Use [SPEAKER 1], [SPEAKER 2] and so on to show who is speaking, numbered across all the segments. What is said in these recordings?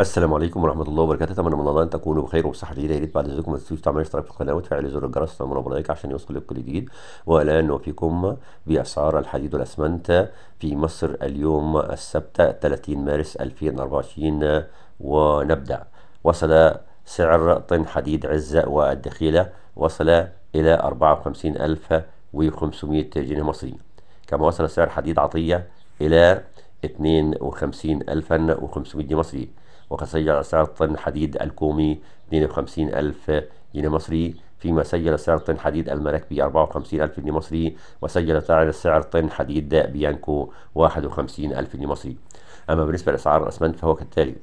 [SPEAKER 1] السلام عليكم ورحمه الله وبركاته اتمنى من الله ان تكونوا بخير وبصحه جيده يا ريت بعد اذنكم ما تنسوش تعملوا اشتراك في القناه وتفعلوا زر الجرس وتعملوا لايك عشان يوصل لكم كل جديد والان نوفيكم باسعار الحديد والاسمنت في مصر اليوم السبت 30 مارس 2024 ونبدا وصل سعر طن حديد عزه والدخيله وصل الى 54500 جنيه مصري كما وصل سعر حديد عطيه الى 52500 جنيه مصري وقد سجل سعر طن حديد الكومي 52000 جنيه مصري فيما سجل سعر طن حديد المراكبي 54000 جنيه مصري وسجل سعر طن حديد بيانكو 51000 جنيه مصري أما بالنسبة لأسعار الأسمنت فهو كالتالي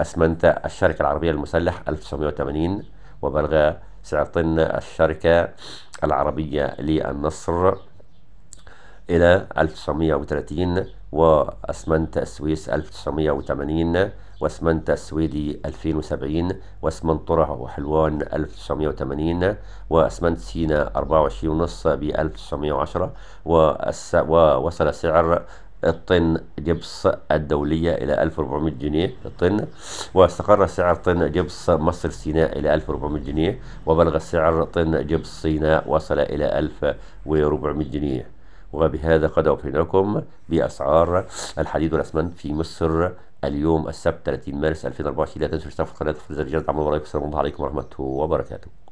[SPEAKER 1] أسمنت الشركة العربية المسلح 1980 وبلغ سعر طن الشركة العربية للنصر إلى 1930 وأسمنت السويس 1980 وأسمنت السويدي 2070 وأسمنت طرح وحلوان 1980 وأسمنت سينا 24 ونص ب 1910 ووصل سعر الطن جبس الدولية إلى 1400 جنيه الطن واستقر سعر طن جبس مصر سيناء إلى 1400 جنيه وبلغ سعر طن جبس سيناء وصل إلى 1400 جنيه وبهذا قد أعطيناكم بأسعار الحديد والأسمنت في مصر اليوم السبت 30 مارس 2024 لا تنسوا الاشتراك في القناة تفضل رجال تعملوا وعليكم السلام عليكم ورحمة الله وبركاته